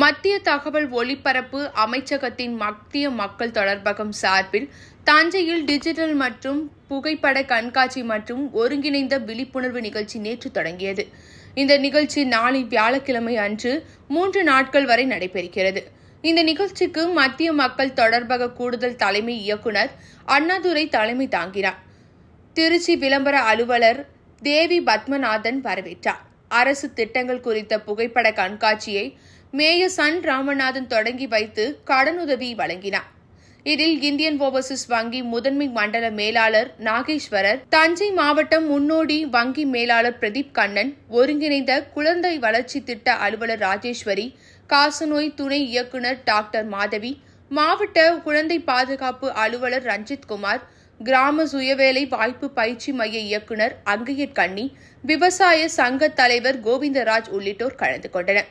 மத்திய தகவல் ஒலிபரப்பு அமைச்சகத்தின் மத்திய மக்கள் தொடர்பகம் சார்பில் தஞ்சையில் டிஜிட்டல் மற்றும் புகைப்பட கண்காட்சி மற்றும் ஒருங்கிணைந்த விழிப்புணர்வு நிகழ்ச்சி நேற்று தொடங்கியது இந்த நிகழ்ச்சி நாளை வியாழக்கிழமை அன்று மூன்று நாட்கள் வரை நடைபெறுகிறது இந்த நிகழ்ச்சிக்கு மத்திய மக்கள் தொடர்பக கூடுதல் தலைமை இயக்குநர் அண்ணாதுரை தலைமை தாங்கினார் திருச்சி விளம்பர அலுவலர் தேவி பத்மநாதன் வரவேற்றார் அரசு திட்டங்கள் குறித்த புகைப்பட கண்காட்சியை மேயர் சன் ராமநாதன் தொடங்கி வைத்து கடனுதவி வழங்கினார் இதில் இந்தியன் ஓவர்சீஸ் வங்கி முதன்மை மண்டல மேலாளர் நாகேஸ்வரர் தஞ்சை மாவட்டம் முன்னோடி வங்கி மேலாளர் பிரதீப் கண்ணன் ஒருங்கிணைந்த குழந்தை வளர்ச்சி திட்ட அலுவலர் ராஜேஸ்வரி காசநோய் துணை இயக்குநர் டாக்டர் மாதவி மாவட்ட குழந்தை பாதுகாப்பு அலுவலர் ரஞ்சித்குமார் கிராம சுயவேலை வாய்ப்பு பயிற்சி மைய இயக்குநர் அங்கையர் கண்ணி விவசாய சங்க தலைவர் கோவிந்தராஜ் உள்ளிட்டோர் கலந்து கொண்டனர்